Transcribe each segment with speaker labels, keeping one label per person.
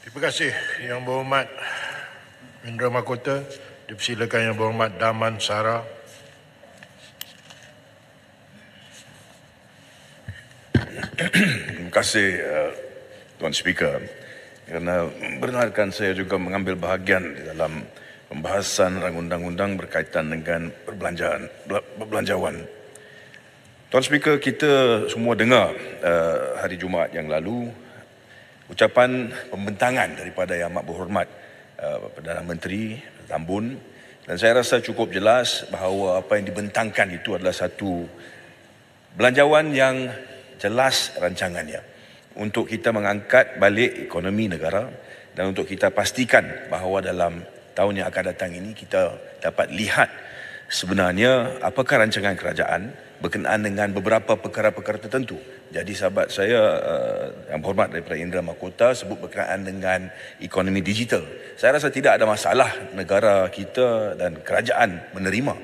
Speaker 1: Terima kasih Yang Berhormat Indra Mahkota. Dipersilakan Yang Berhormat Daman Sara.
Speaker 2: Terima kasih eh, Tuan Speaker kerana benarkan saya juga mengambil bahagian di dalam pembahasan rang undang-undang berkaitan dengan perbelanjaan perbelanjawan. Tuan Speaker, kita semua dengar uh, hari Jumaat yang lalu ucapan pembentangan daripada Yang Amat Berhormat uh, Perdana Menteri Tambun dan saya rasa cukup jelas bahawa apa yang dibentangkan itu adalah satu belanjawan yang jelas rancangannya untuk kita mengangkat balik ekonomi negara dan untuk kita pastikan bahawa dalam tahun yang akan datang ini kita dapat lihat sebenarnya apakah rancangan kerajaan berkenaan dengan beberapa perkara-perkara tertentu. Jadi sahabat saya uh, yang berhormat daripada Indra Mahkota sebut berkenaan dengan ekonomi digital. Saya rasa tidak ada masalah negara kita dan kerajaan menerima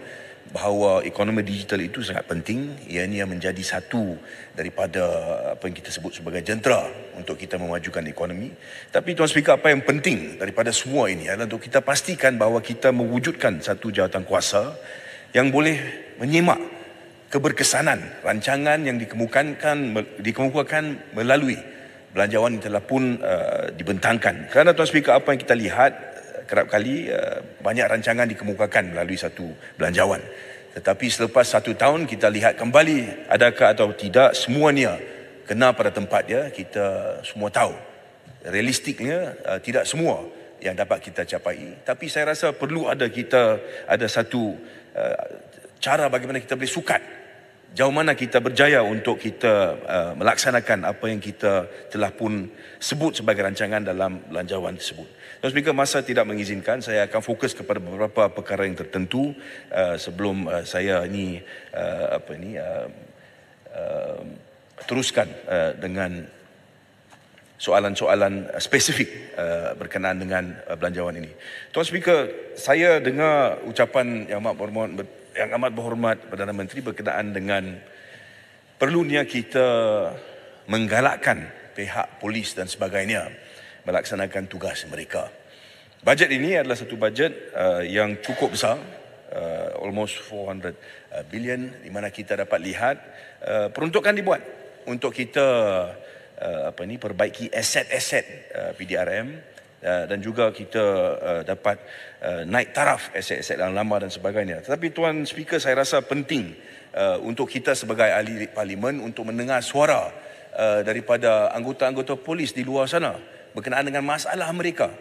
Speaker 2: bahawa ekonomi digital itu sangat penting Ia yang menjadi satu daripada eh, apa yang kita sebut sebagai jentera untuk kita memajukan ekonomi tapi tuan speaker apa yang penting daripada semua ini adalah untuk kita pastikan bahawa kita mewujudkan satu jawatan kuasa yang boleh menyimak keberkesanan rancangan yang dikemukakan dikemukakan melalui belanjawan yang telah pun uh, dibentangkan. Kerana Tuan Speaker apa yang kita lihat uh, kerap kali uh, banyak rancangan dikemukakan melalui satu belanjawan. Tetapi selepas satu tahun kita lihat kembali adakah atau tidak semuanya kena pada tempat dia kita semua tahu. Realistiknya uh, tidak semua yang dapat kita capai. Tapi saya rasa perlu ada kita ada satu uh, cara bagaimana kita boleh sukat jauh mana kita berjaya untuk kita uh, melaksanakan apa yang kita telah pun sebut sebagai rancangan dalam belanjawan tersebut. Tuan Speaker, masa tidak mengizinkan, saya akan fokus kepada beberapa perkara yang tertentu uh, sebelum uh, saya ini uh, apa ini uh, uh, teruskan uh, dengan soalan-soalan spesifik uh, berkenaan dengan uh, belanjawan ini. Tuan Speaker, saya dengar ucapan Yang Amat Berhormat yang amat berhormat Perdana Menteri berkenaan dengan perlunya kita menggalakkan pihak polis dan sebagainya melaksanakan tugas mereka. Bajet ini adalah satu bajet uh, yang cukup besar, uh, almost 400 uh, billion di mana kita dapat lihat uh, peruntukan dibuat untuk kita uh, apa ni perbaiki aset-aset uh, PDRM Eh, dan juga kita eh, dapat eh, naik taraf aset-aset dalam lama dan sebagainya. Tetapi Tuan Speaker saya rasa penting untuk kita sebagai ahli parlimen untuk mendengar suara daripada anggota-anggota polis di luar sana berkenaan dengan masalah mereka.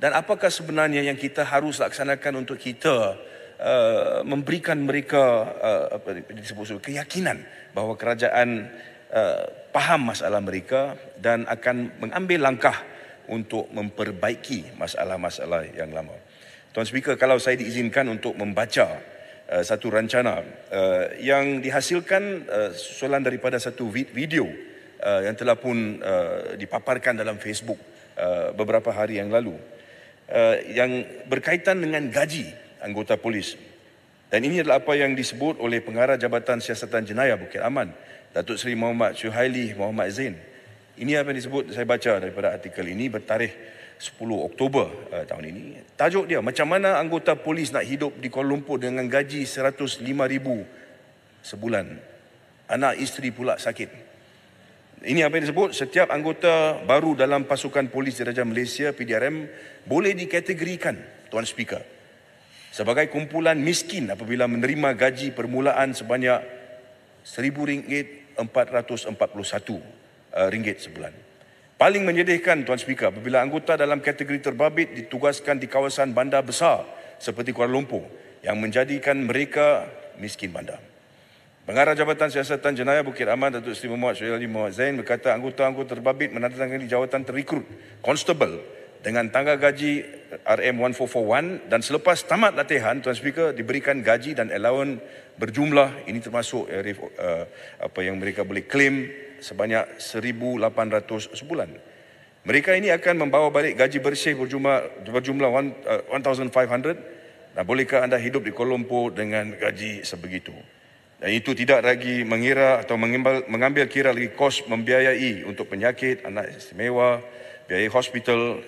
Speaker 2: Dan apakah sebenarnya yang kita harus laksanakan untuk kita Uh, memberikan mereka uh, apa keyakinan bahawa kerajaan uh, faham masalah mereka dan akan mengambil langkah untuk memperbaiki masalah-masalah yang lama. Tuan Speaker, kalau saya diizinkan untuk membaca uh, satu rancana uh, yang dihasilkan uh, susulan daripada satu video uh, yang telah pun uh, dipaparkan dalam Facebook uh, beberapa hari yang lalu uh, yang berkaitan dengan gaji anggota polis. Dan ini adalah apa yang disebut oleh Pengarah Jabatan Siasatan Jenayah Bukit Aman, Datuk Seri Muhammad Syuhaili Muhammad Zain. Ini apa yang disebut saya baca daripada artikel ini bertarikh 10 Oktober uh, tahun ini. Tajuk dia, macam mana anggota polis nak hidup di Kuala Lumpur dengan gaji RM105,000 sebulan. Anak isteri pula sakit. Ini apa yang disebut, setiap anggota baru dalam pasukan polis diraja Malaysia, PDRM, boleh dikategorikan, Tuan Speaker, sebagai kumpulan miskin apabila menerima gaji permulaan sebanyak RM1,441 Uh, ringgit sebulan. Paling menyedihkan Tuan Speaker apabila anggota dalam kategori terbabit ditugaskan di kawasan bandar besar seperti Kuala Lumpur yang menjadikan mereka miskin bandar. Pengarah Jabatan Siasatan Jenayah Bukit Aman Datuk Seri Muhammad Syedali Muhammad Zain berkata anggota-anggota terbabit menandatangani jawatan terrekrut constable dengan tangga gaji RM1441 dan selepas tamat latihan Tuan Speaker diberikan gaji dan allowance berjumlah ini termasuk uh, apa yang mereka boleh claim sebanyak 1,800 sebulan. Mereka ini akan membawa balik gaji bersih berjumlah, berjumlah 1,500 uh, dan bolehkah anda hidup di Kuala Lumpur dengan gaji sebegitu? Dan itu tidak lagi mengira atau mengimbal, mengambil kira lagi kos membiayai untuk penyakit, anak istimewa, biaya hospital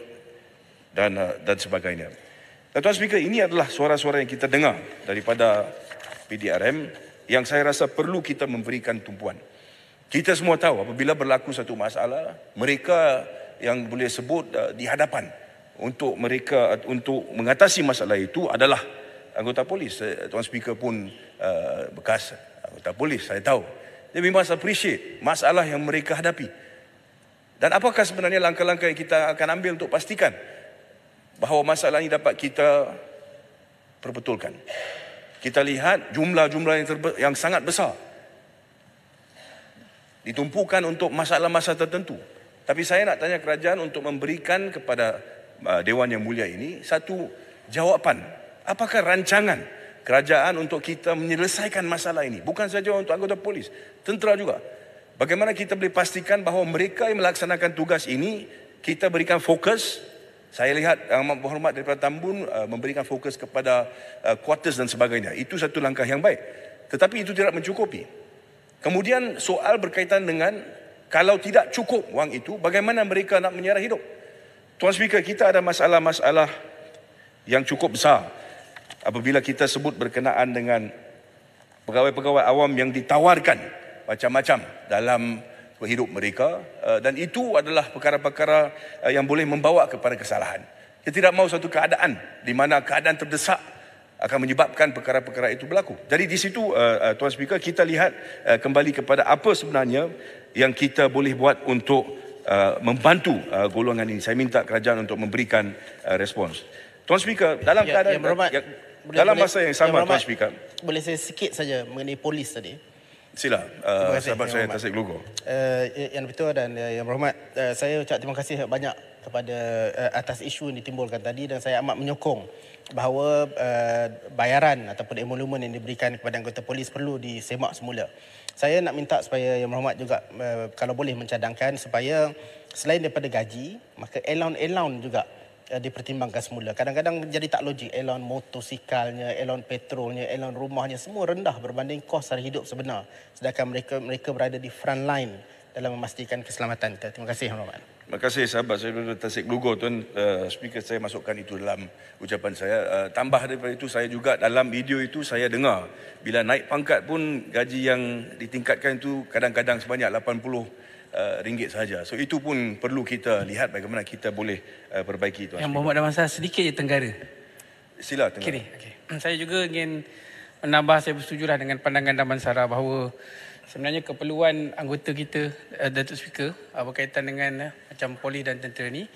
Speaker 2: dan uh, dan sebagainya. Dan Tuan Speaker, ini adalah suara-suara yang kita dengar daripada PDRM yang saya rasa perlu kita memberikan tumpuan. Kita semua tahu apabila berlaku satu masalah, mereka yang boleh sebut uh, di hadapan untuk mereka uh, untuk mengatasi masalah itu adalah anggota polis. Tuan Speaker pun uh, bekas anggota polis, saya tahu. Dia memang appreciate masalah yang mereka hadapi. Dan apakah sebenarnya langkah-langkah yang kita akan ambil untuk pastikan bahawa masalah ini dapat kita perbetulkan. Kita lihat jumlah-jumlah yang, yang sangat besar ditumpukan untuk masalah-masalah tertentu. Tapi saya nak tanya kerajaan untuk memberikan kepada uh, dewan yang mulia ini satu jawapan. Apakah rancangan kerajaan untuk kita menyelesaikan masalah ini? Bukan saja untuk anggota polis, tentera juga. Bagaimana kita boleh pastikan bahawa mereka yang melaksanakan tugas ini kita berikan fokus saya lihat yang uh, berhormat daripada Tambun uh, memberikan fokus kepada quarters uh, dan sebagainya. Itu satu langkah yang baik. Tetapi itu tidak mencukupi. Kemudian soal berkaitan dengan kalau tidak cukup wang itu, bagaimana mereka nak menyara hidup? Tuan Speaker, kita ada masalah-masalah yang cukup besar apabila kita sebut berkenaan dengan pegawai-pegawai awam yang ditawarkan macam-macam dalam hidup mereka eh, dan itu adalah perkara-perkara eh, yang boleh membawa kepada kesalahan. Kita tidak mahu satu keadaan di mana keadaan terdesak akan menyebabkan perkara-perkara itu berlaku. Jadi di situ uh, uh, tuan speaker kita lihat uh, kembali kepada apa sebenarnya yang kita boleh buat untuk uh, membantu uh, golongan ini. Saya minta kerajaan untuk memberikan uh, respons. Tuan speaker dalam ya, keadaan yang berhormat, yang, boleh, dalam masa yang sama yang tuan speaker
Speaker 1: boleh saya sikit saja mengenai polis tadi.
Speaker 2: Sila uh, sahabat saya Tasik Glogo.
Speaker 1: Uh, yang betul dan uh, yang berhormat uh, saya ucap terima kasih banyak kepada uh, atas isu yang ditimbulkan tadi dan saya amat menyokong bahawa uh, bayaran ataupun emolumen yang diberikan kepada anggota polis perlu disemak semula. Saya nak minta supaya Yang Berhormat juga uh, kalau boleh mencadangkan supaya selain daripada gaji, maka allowance-allowance juga uh, dipertimbangkan semula. Kadang-kadang jadi tak logik allowance motosikalnya, allowance petrolnya, allowance rumahnya semua rendah berbanding kos hari hidup sebenar. Sedangkan mereka mereka berada di front line dalam memastikan keselamatan Terima kasih Yang Berhormat.
Speaker 2: Terima kasih sahabat saya Dr. Tasik Glugo tuan uh, speaker saya masukkan itu dalam ucapan saya uh, tambah daripada itu saya juga dalam video itu saya dengar bila naik pangkat pun gaji yang ditingkatkan itu kadang-kadang sebanyak 80 uh, eh, ringgit saja. So itu pun perlu kita lihat bagaimana kita boleh uh, perbaiki tuan. Yang
Speaker 1: Muhammad Damansa sedikit je tenggara. Sila tenggara. Okey. Okay. Hmm, saya juga ingin menambah saya bersetujulah dengan pandangan Damansara bahawa sebenarnya keperluan anggota kita uh, Datuk Speaker uh, berkaitan dengan uh, macam polis dan tentera ni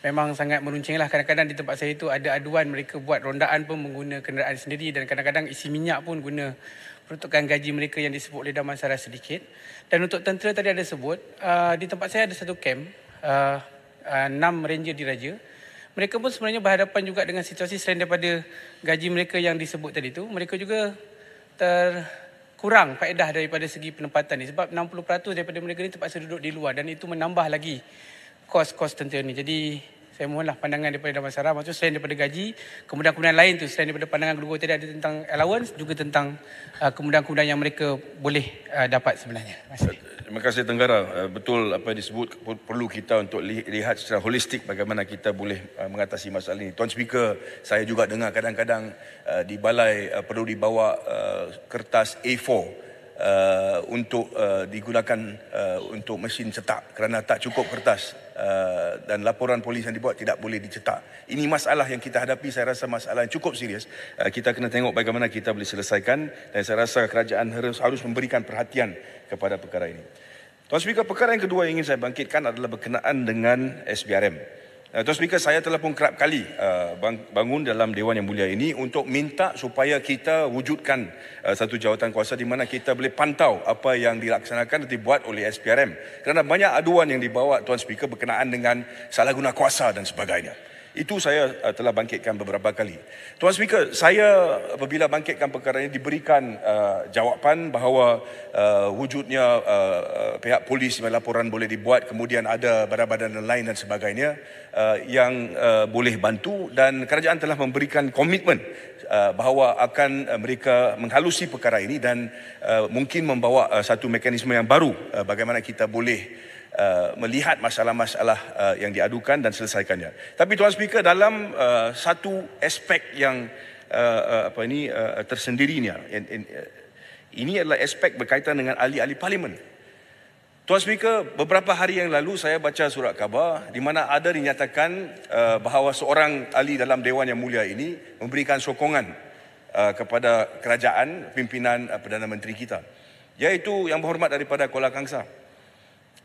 Speaker 1: memang sangat meruncing lah. kadang-kadang di tempat saya itu ada aduan mereka buat rondaan pun menggunakan kenderaan sendiri dan kadang-kadang isi minyak pun guna peruntukan gaji mereka yang disebut oleh Damansara sedikit dan untuk tentera tadi ada sebut uh, di tempat saya ada satu camp ah, enam uh, uh, ranger diraja mereka pun sebenarnya berhadapan juga dengan situasi selain daripada gaji mereka yang disebut tadi itu mereka juga ter kurang faedah daripada segi penempatan ni sebab 60% daripada mereka ni terpaksa duduk di luar dan itu menambah lagi kos-kos tentera ni. Jadi saya mohonlah pandangan daripada Damansara maksud selain daripada gaji, kemudahan-kemudahan lain tu selain daripada pandangan guru tadi ada tentang allowance juga tentang uh, kemudahan-kemudahan yang mereka boleh uh, dapat sebenarnya. Terima kasih.
Speaker 2: Terima kasih Tenggara. Eh, betul apa disebut perlu kita untuk lihat secara holistik bagaimana kita boleh eh, mengatasi masalah ini. Tuan Speaker, saya juga dengar kadang-kadang eh, di balai perlu dibawa kertas A4 untuk digunakan untuk mesin cetak kerana tak cukup kertas. Eh, dan laporan polis yang dibuat tidak boleh dicetak. Ini masalah yang kita hadapi, saya rasa masalah yang cukup serius. Uh, kita kena tengok bagaimana kita boleh selesaikan dan saya rasa kerajaan harus, harus memberikan perhatian kepada perkara ini. Tuan Speaker, perkara yang kedua yang ingin saya bangkitkan adalah berkenaan dengan SBRM. Eh, Tuan Speaker, saya telah pun kerap kali eh, bangun dalam Dewan Yang Mulia ini untuk minta supaya kita wujudkan eh, satu jawatan kuasa di mana kita boleh pantau apa yang dilaksanakan dan dibuat oleh SPRM. Kerana banyak aduan yang dibawa Tuan Speaker berkenaan dengan salah guna kuasa dan sebagainya. Itu saya uh, telah bangkitkan beberapa kali. Tuan Speaker, saya apabila bangkitkan perkara ini diberikan uh, jawapan bahawa uh, wujudnya uh, uh pihak polis laporan boleh dibuat, kemudian ada badan-badan lain dan sebagainya uh, yang uh, boleh bantu dan kerajaan telah memberikan komitmen uh, bahawa akan uh, mereka menghalusi perkara ini dan uh, mungkin membawa uh, satu mekanisme yang baru uh, bagaimana kita boleh uh, Uh, melihat masalah-masalah uh, yang diadukan dan selesaikannya. Tapi Tuan Speaker dalam uh, satu aspek yang uh, uh, apa ini uh, uh tersendirinya in, uh, ini adalah aspek berkaitan dengan ahli-ahli parlimen. Tuan Speaker, beberapa hari yang lalu saya baca surat khabar di mana ada dinyatakan uh, bahawa seorang ahli dalam dewan yang mulia ini memberikan sokongan uh, kepada kerajaan pimpinan uh, Perdana Menteri kita iaitu yang berhormat daripada Kuala Kangsar.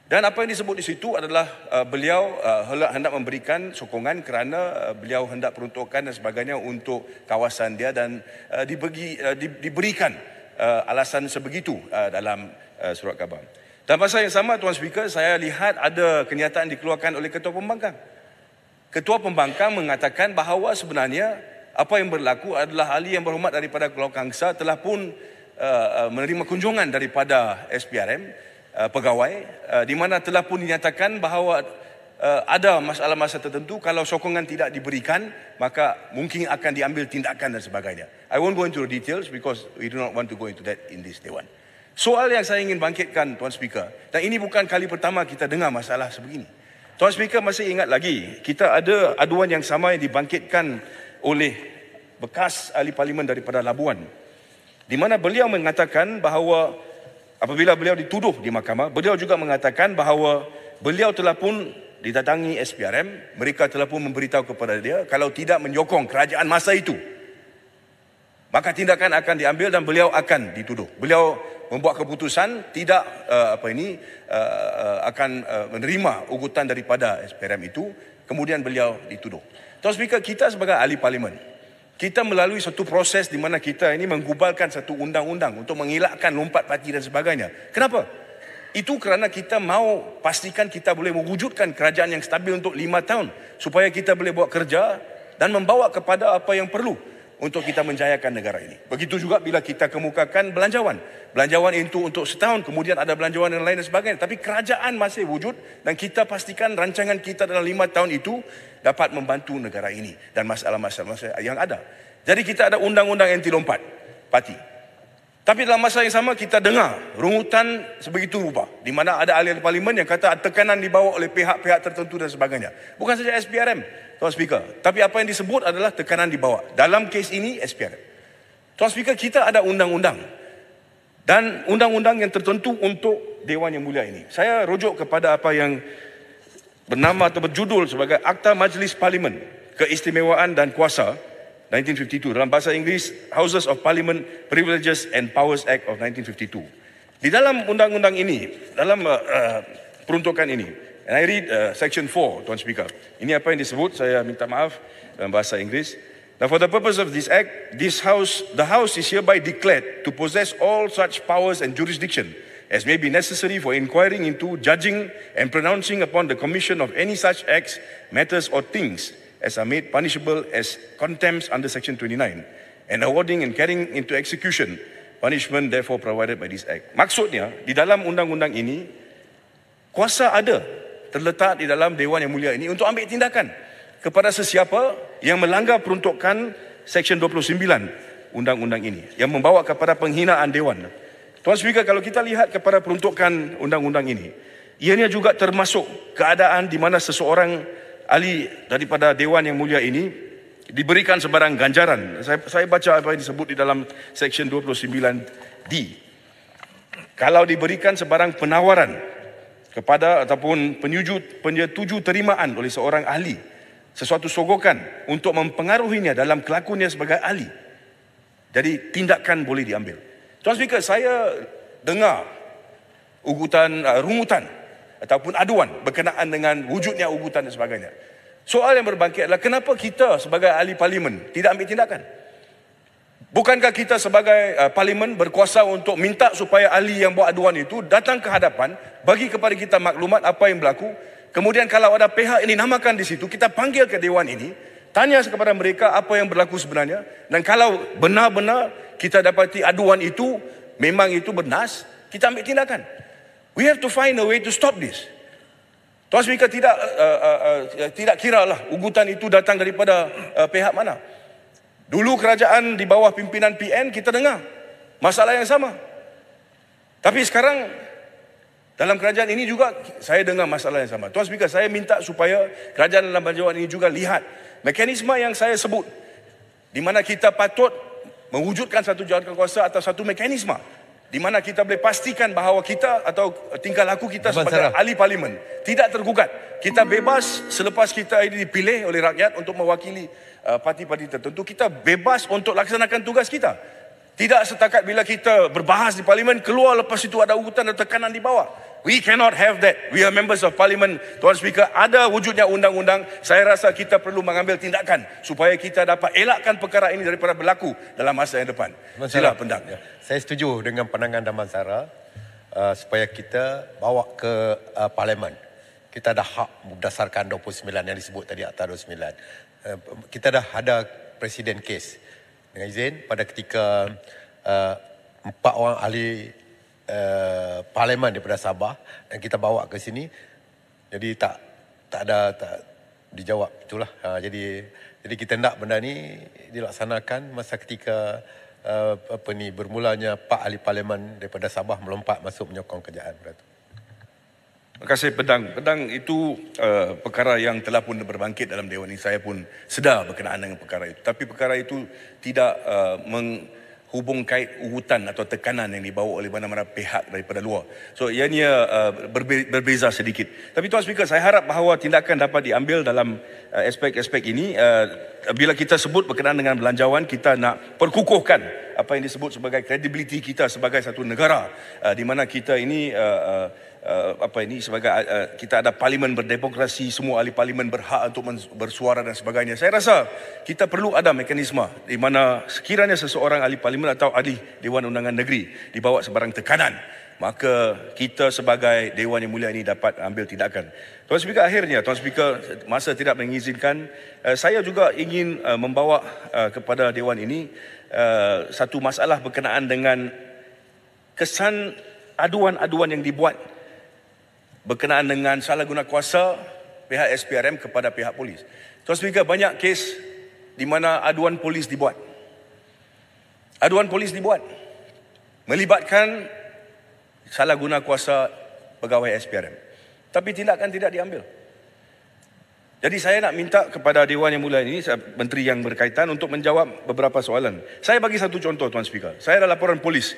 Speaker 2: Dan apa yang disebut di situ adalah uh, beliau uh, hendak memberikan sokongan kerana uh, beliau hendak peruntukkan dan sebagainya untuk kawasan dia dan uh, dibagi, uh, di, diberikan uh, alasan sebegitu uh, dalam uh, surat khabar. Dan pasal yang sama Tuan Speaker, saya lihat ada kenyataan dikeluarkan oleh Ketua Pembangkang. Ketua Pembangkang mengatakan bahawa sebenarnya apa yang berlaku adalah ahli yang berhormat daripada Keluarga Angsa telah pun uh, uh menerima kunjungan daripada SPRM Uh, pegawai uh, di mana telah pun dinyatakan bahawa uh, ada masalah-masalah tertentu kalau sokongan tidak diberikan maka mungkin akan diambil tindakan dan sebagainya. I won't go into the details because we do not want to go into that in this dewan. Soal yang saya ingin bangkitkan Tuan Speaker dan ini bukan kali pertama kita dengar masalah sebegini. Tuan Speaker masih ingat lagi kita ada aduan yang sama yang dibangkitkan oleh bekas ahli parlimen daripada Labuan di mana beliau mengatakan bahawa apabila beliau dituduh di mahkamah, beliau juga mengatakan bahawa beliau telah pun didatangi SPRM, mereka telah pun memberitahu kepada dia kalau tidak menyokong kerajaan masa itu, maka tindakan akan diambil dan beliau akan dituduh. Beliau membuat keputusan tidak uh, apa ini uh, uh, akan uh, menerima ugutan daripada SPRM itu, kemudian beliau dituduh. Tuan Speaker, kita sebagai ahli parlimen, kita melalui satu proses di mana kita ini menggubalkan satu undang-undang untuk mengelakkan lompat parti dan sebagainya. Kenapa? Itu kerana kita mau pastikan kita boleh mewujudkan kerajaan yang stabil untuk lima tahun supaya kita boleh buat kerja dan membawa kepada apa yang perlu untuk kita menjayakan negara ini. Begitu juga bila kita kemukakan belanjawan. Belanjawan itu untuk setahun, kemudian ada belanjawan dan lain dan sebagainya. Tapi kerajaan masih wujud dan kita pastikan rancangan kita dalam lima tahun itu dapat membantu negara ini dan masalah-masalah yang ada. Jadi kita ada undang-undang anti lompat parti. Tapi dalam masa yang sama kita dengar rungutan sebegitu rupa. Di mana ada ahli parlimen yang kata tekanan dibawa oleh pihak-pihak tertentu dan sebagainya. Bukan saja SPRM, Tuan Speaker. Tapi apa yang disebut adalah tekanan dibawa. Dalam kes ini SPRM. Tuan Speaker, kita ada undang-undang. Dan undang-undang yang tertentu untuk Dewan Yang Mulia ini. Saya rujuk kepada apa yang bernama atau berjudul sebagai Akta Majlis Parlimen. Keistimewaan dan Kuasa 1952 dalam bahasa Inggeris Houses of Parliament Privileges and Powers Act of 1952. Di dalam undang-undang ini, dalam uh, uh, peruntukan ini, and I read uh, section 4, Tuan Speaker. Ini apa yang disebut? Saya minta maaf dalam bahasa Inggeris. Now for the purpose of this act, this house, the house is hereby declared to possess all such powers and jurisdiction as may be necessary for inquiring into, judging and pronouncing upon the commission of any such acts, matters or things as are made punishable as contempts under Section 29 and awarding and carrying into execution punishment therefore provided by this Act. Maksudnya, di dalam undang-undang ini, kuasa ada terletak di dalam Dewan Yang Mulia ini untuk ambil tindakan kepada sesiapa yang melanggar peruntukan Section 29 undang-undang ini yang membawa kepada penghinaan Dewan. Tuan Speaker, kalau kita lihat kepada peruntukan undang-undang ini, ianya juga termasuk keadaan di mana seseorang ahli daripada dewan yang mulia ini diberikan sebarang ganjaran. Saya, saya baca apa yang disebut di dalam section 29D. Kalau diberikan sebarang penawaran kepada ataupun penyujud, penyetuju terimaan oleh seorang ahli sesuatu sogokan untuk mempengaruhinya dalam kelakuannya sebagai ahli. Jadi tindakan boleh diambil. Tuan Speaker, saya dengar ugutan, uh, rungutan ataupun aduan berkenaan dengan wujudnya ugutan dan sebagainya. Soal yang berbangkit adalah kenapa kita sebagai ahli parlimen tidak ambil tindakan? Bukankah kita sebagai uh, parlimen berkuasa untuk minta supaya ahli yang buat aduan itu datang ke hadapan, bagi kepada kita maklumat apa yang berlaku, kemudian kalau ada pihak ini namakan di situ, kita panggil ke dewan ini, tanya kepada mereka apa yang berlaku sebenarnya, dan kalau benar-benar kita dapati aduan itu memang itu bernas, kita ambil tindakan. We have to find a way to stop this. Tuan Speaker, tidak, uh uh, uh, uh, uh, tidak kira lah ugutan itu datang daripada uh, pihak mana. Dulu kerajaan di bawah pimpinan PN, kita dengar masalah yang sama. Tapi sekarang, dalam kerajaan ini juga saya dengar masalah yang sama. Tuan Speaker, saya minta supaya kerajaan dalam bajuan ini juga lihat mekanisme yang saya sebut. Di mana kita patut mewujudkan satu jawatan kuasa atau satu mekanisme di mana kita boleh pastikan bahawa kita atau tingkah laku kita Abang sebagai Sarah. ahli parlimen tidak tergugat. Kita bebas selepas kita ini dipilih oleh rakyat untuk mewakili uh, parti-parti tertentu, kita bebas untuk laksanakan tugas kita. Tidak setakat bila kita berbahas di parlimen, keluar lepas itu ada urutan dan tekanan di bawah. We cannot have that. We are members of parliament. Tuan Speaker, ada wujudnya undang-undang. Saya rasa kita perlu mengambil tindakan supaya kita dapat elakkan perkara ini daripada berlaku dalam masa yang depan. Damansara, Sila pendang.
Speaker 1: Ya. Saya setuju dengan pandangan Damansara uh, supaya kita bawa ke uh, parlimen. Kita dah hak berdasarkan 29 yang disebut tadi Akta 29. Uh, kita dah ada presiden kes dengan izin pada ketika uh, empat orang ahli uh, eh, parlimen daripada Sabah dan kita bawa ke sini jadi tak tak ada tak dijawab itulah uh, jadi jadi kita nak benda ni dilaksanakan masa ketika uh, apa ni bermulanya Pak Ahli Parlimen daripada Sabah melompat masuk menyokong kerajaan berat.
Speaker 2: Terima kasih pedang. Pedang itu uh, perkara yang telah pun berbangkit dalam dewan ini. Saya pun sedar berkenaan dengan perkara itu. Tapi perkara itu tidak uh, meng, hubung kait hutan atau tekanan yang dibawa oleh mana-mana pihak daripada luar. So ianya uh, berbeza sedikit. Tapi Tuan Speaker, saya harap bahawa tindakan dapat diambil dalam uh, aspek-aspek uh, ini uh, bila kita sebut berkenaan dengan belanjawan, kita nak perkukuhkan apa yang disebut sebagai kredibiliti kita sebagai satu negara uh, di mana kita ini uh, uh, uh, apa ini sebagai uh, uh, kita ada parlimen berdemokrasi semua ahli parlimen berhak untuk bersuara dan sebagainya saya rasa kita perlu ada mekanisme di mana sekiranya seseorang ahli parlimen atau ahli dewan undangan negeri dibawa sebarang tekanan maka kita sebagai dewan yang mulia ini dapat ambil tindakan tuan speaker akhirnya tuan speaker masa tidak mengizinkan uh, saya juga ingin uh, membawa uh, kepada dewan ini uh, satu masalah berkenaan dengan kesan aduan-aduan yang dibuat berkenaan dengan salah guna kuasa pihak SPRM kepada pihak polis. Tuan Speaker, banyak kes di mana aduan polis dibuat. Aduan polis dibuat melibatkan salah guna kuasa pegawai SPRM. Tapi tindakan tidak diambil. Jadi saya nak minta kepada Dewan yang mulai ini, Menteri yang berkaitan untuk menjawab beberapa soalan. Saya bagi satu contoh Tuan Speaker. Saya ada laporan polis.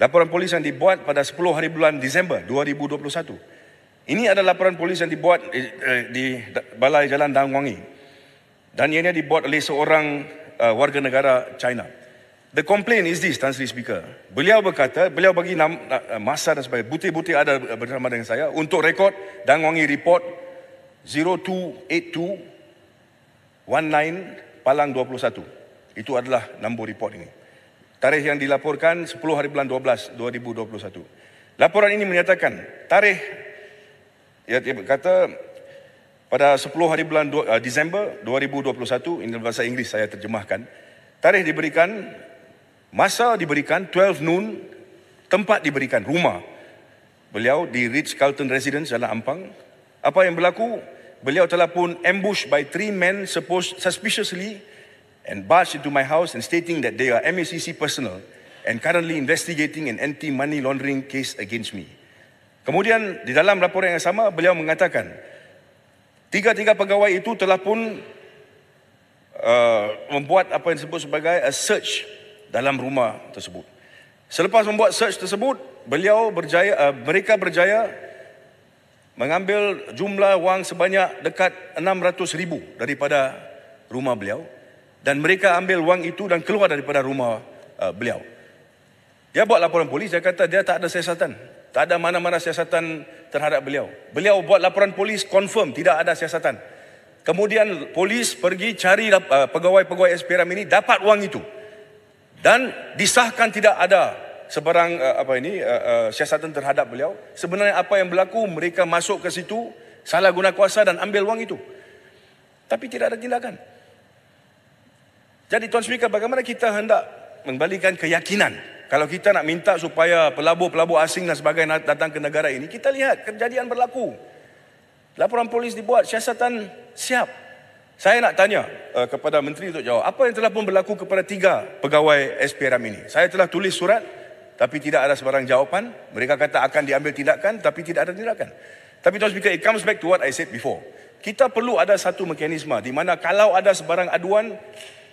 Speaker 2: Laporan polis yang dibuat pada 10 hari bulan Disember 2021. Ini adalah laporan polis yang dibuat eh, di Balai Jalan Dang Wangi. Dan ianya dibuat oleh seorang uh, warga negara China. The complaint is this, Tan Sri Speaker. Beliau berkata, beliau bagi nam, uh, masa dan sebagainya. Butir-butir ada bersama dengan saya untuk rekod Dang Wangi Report 0282 Palang 21. Itu adalah nombor report ini. Tarikh yang dilaporkan 10 hari bulan 12, 2021. Laporan ini menyatakan tarikh Ya kata pada 10 hari bulan ah, Disember 2021 ini bahasa Inggeris saya terjemahkan tarikh diberikan masa diberikan 12 noon tempat diberikan rumah beliau di Ritz Carlton Residence Jalan Ampang apa yang berlaku beliau telah pun ambush by three men supposed suspiciously and barged into my house and stating that they are MACC personnel and currently investigating an anti money laundering case against me Kemudian di dalam laporan yang sama beliau mengatakan tiga-tiga pegawai itu telah pun uh, membuat apa yang disebut sebagai a search dalam rumah tersebut. Selepas membuat search tersebut, beliau berjaya uh, mereka berjaya mengambil jumlah wang sebanyak dekat ribu daripada rumah beliau dan mereka ambil wang itu dan keluar daripada rumah uh, beliau. Dia buat laporan polis, dia kata dia tak ada siasatan. Tak ada mana-mana siasatan terhadap beliau. Beliau buat laporan polis confirm tidak ada siasatan. Kemudian polis pergi cari eh, pegawai-pegawai SPRM ini dapat wang itu. Dan disahkan tidak ada sebarang eh, apa ini eh, siasatan terhadap beliau. Sebenarnya apa yang berlaku mereka masuk ke situ salah guna kuasa dan ambil wang itu. Tapi tidak ada tindakan. Jadi Tuan Speaker bagaimana kita hendak mengembalikan keyakinan kalau kita nak minta supaya pelabur-pelabur asing dan sebagainya datang ke negara ini, kita lihat kejadian berlaku. Laporan polis dibuat, siasatan siap. Saya nak tanya uh, kepada menteri untuk jawab, apa yang telah pun berlaku kepada tiga pegawai SPRM ini? Saya telah tulis surat tapi tidak ada sebarang jawapan. Mereka kata akan diambil tindakan tapi tidak ada tindakan. Tapi Tuan Speaker, it comes back to what I said before. Kita perlu ada satu mekanisme di mana kalau ada sebarang aduan,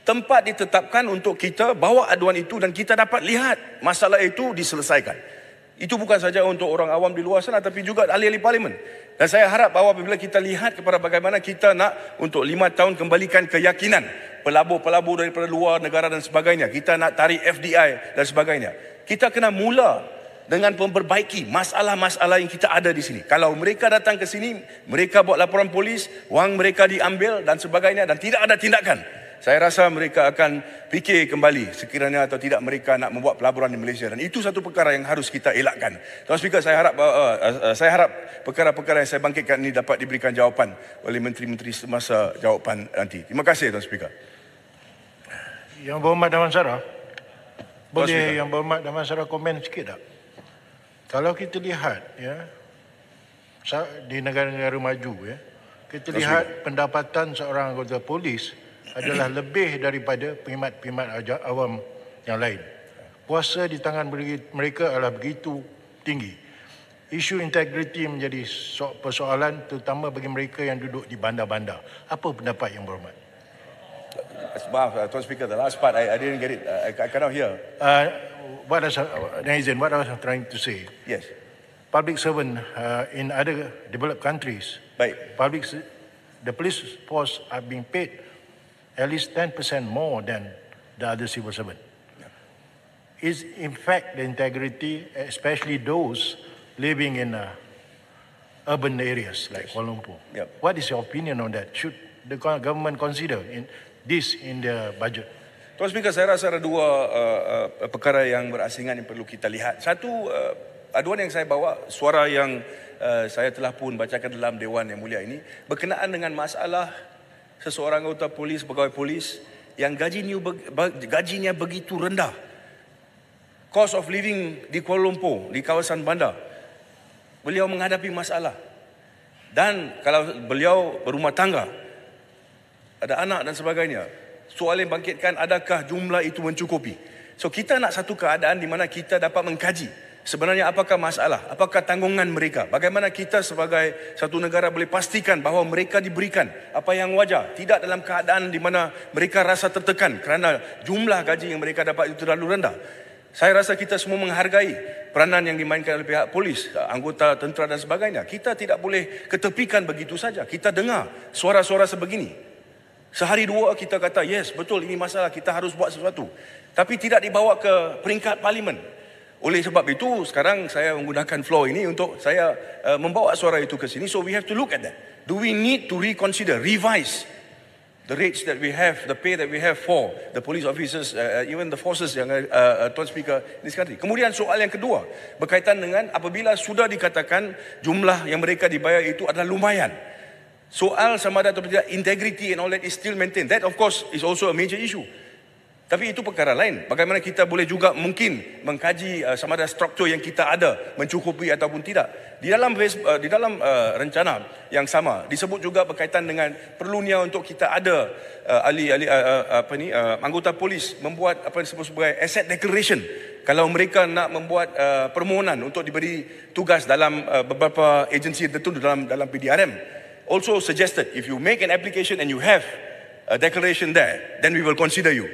Speaker 2: tempat ditetapkan untuk kita bawa aduan itu dan kita dapat lihat masalah itu diselesaikan. Itu bukan saja untuk orang awam di luar sana tapi juga ahli-ahli parlimen. Dan saya harap bahawa bila kita lihat kepada bagaimana kita nak untuk lima tahun kembalikan keyakinan pelabur-pelabur daripada luar negara dan sebagainya. Kita nak tarik FDI dan sebagainya. Kita kena mula dengan memperbaiki masalah-masalah yang kita ada di sini. Kalau mereka datang ke sini, mereka buat laporan polis, wang mereka diambil dan sebagainya dan tidak ada tindakan. Saya rasa mereka akan fikir kembali sekiranya atau tidak mereka nak membuat pelaburan di Malaysia dan itu satu perkara yang harus kita elakkan. Tuan Speaker, saya harap uh, uh, uh, saya harap perkara-perkara yang saya bangkitkan ini dapat diberikan jawapan oleh menteri-menteri semasa jawapan nanti. Terima kasih Tuan Speaker.
Speaker 1: Yang berhormat Damansara, boleh Speaker. yang berhormat Damansara komen sikit tak? Kalau kita lihat ya di negara-negara maju ya, kita Tuan lihat Speaker. pendapatan seorang anggota polis adalah lebih daripada perkhidmat-perkhidmat awam yang lain. Puasa di tangan mereka adalah begitu tinggi. Isu integriti menjadi persoalan terutama bagi mereka yang duduk di bandar-bandar. Apa pendapat yang berhormat?
Speaker 2: Maaf, uh, Tuan Speaker, the last part, I, I didn't get it. Uh, I, I cannot hear.
Speaker 1: Uh, what, is, uh, Nizin, what I was trying to say. Yes. Public servant uh, in other developed countries. Baik. Public, the police force are being paid at least 10% more than the other civil servant. Yeah. It's in fact the integrity, especially those living in uh, urban areas like yes. Kuala Lumpur. Yeah. What is your opinion on that? Should the government consider in this in the budget?
Speaker 2: Tuan Speaker, saya rasa ada dua
Speaker 1: uh, uh,
Speaker 2: perkara yang berasingan yang perlu kita lihat. Satu, uh, aduan yang saya bawa, suara yang uh, saya telah pun bacakan dalam Dewan Yang Mulia ini, berkenaan dengan masalah seseorang anggota polis, pegawai polis yang gaji new, gajinya begitu rendah. Cost of living di Kuala Lumpur, di kawasan bandar. Beliau menghadapi masalah. Dan kalau beliau berumah tangga, ada anak dan sebagainya, soalan bangkitkan adakah jumlah itu mencukupi. So kita nak satu keadaan di mana kita dapat mengkaji sebenarnya apakah masalah? Apakah tanggungan mereka? Bagaimana kita sebagai satu negara boleh pastikan bahawa mereka diberikan apa yang wajar? Tidak dalam keadaan di mana mereka rasa tertekan kerana jumlah gaji yang mereka dapat itu terlalu rendah. Saya rasa kita semua menghargai peranan yang dimainkan oleh pihak polis, anggota tentera dan sebagainya. Kita tidak boleh ketepikan begitu saja. Kita dengar suara-suara sebegini. Sehari dua kita kata, yes, betul ini masalah, kita harus buat sesuatu. Tapi tidak dibawa ke peringkat parlimen. Oleh sebab itu sekarang saya menggunakan flow ini untuk saya uh, membawa suara itu ke sini. So we have to look at that. Do we need to reconsider, revise the rates that we have, the pay that we have for the police officers, uh, even the forces yang uh, uh, Tuan Speaker this country. Kemudian soal yang kedua berkaitan dengan apabila sudah dikatakan jumlah yang mereka dibayar itu adalah lumayan. Soal sama ada atau tidak integrity and all that is still maintained. That of course is also a major issue. Tapi itu perkara lain. Bagaimana kita boleh juga mungkin mengkaji uh, sama ada struktur yang kita ada mencukupi ataupun tidak. Di dalam uh, di dalam uh, rencana yang sama disebut juga berkaitan dengan perlunya untuk kita ada uh, ahli ahli uh, uh apa ni uh, anggota polis membuat apa yang disebut sebagai asset declaration kalau mereka nak membuat uh, permohonan untuk diberi tugas dalam uh, beberapa agensi tertentu dalam dalam PDRM. Also suggested if you make an application and you have a declaration there then we will consider you.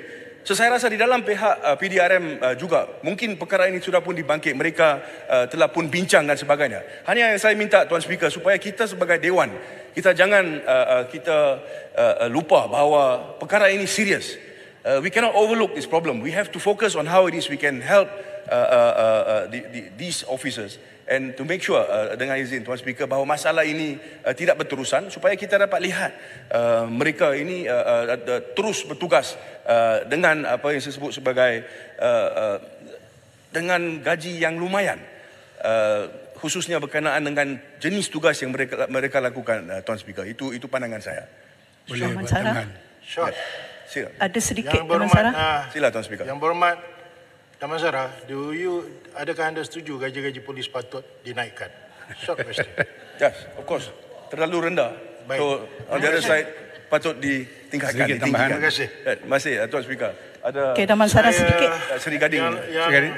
Speaker 2: So saya rasa di dalam pihak uh, PDRM uh, juga mungkin perkara ini sudah pun dibangkit mereka uh, telah pun bincang dan sebagainya. Hanya yang saya minta tuan speaker supaya kita sebagai dewan kita jangan uh, uh, kita uh, uh, lupa bahawa perkara ini serius. Uh, we cannot overlook this problem. We have to focus on how it is we can help uh, uh, uh, uh the, the, these officers and to make sure uh, dengan izin tuan speaker bahawa masalah ini uh, tidak berterusan supaya kita dapat lihat uh, mereka ini uh, uh, uh, terus bertugas uh, dengan apa yang disebut sebagai uh, uh, dengan gaji yang lumayan uh, khususnya berkenaan dengan jenis tugas yang mereka mereka lakukan uh, tuan speaker itu itu pandangan saya
Speaker 1: boleh buat sure. ada sedikit yang bermat, uh, sila tuan speaker yang bermat tak masalah. Do you, adakah anda setuju gaji-gaji polis patut dinaikkan? Short question. Yes, of course. Terlalu rendah. Baik. So, on the other side,
Speaker 2: patut ditingkatkan. Sedikit tambahan. Terima kasih. Eh, terima kasih, Tuan Speaker. Ada okay, Taman Sara sedikit. Eh, Seri Gading. Yang, yang, Seri Gading.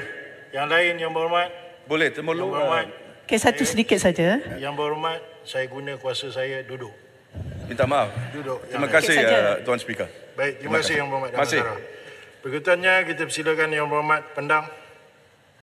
Speaker 1: Yang lain, Yang Berhormat. Boleh, temulu. Yang Berhormat. Okay, satu sedikit saja. Yang Berhormat, saya guna kuasa saya duduk. Minta maaf. Duduk. Terima kasih, okay, eh, Tuan Speaker. Baik, terima, terima kasih, Yang Berhormat. Terima kasih. Berikutnya kita persilakan yang berhormat pendang.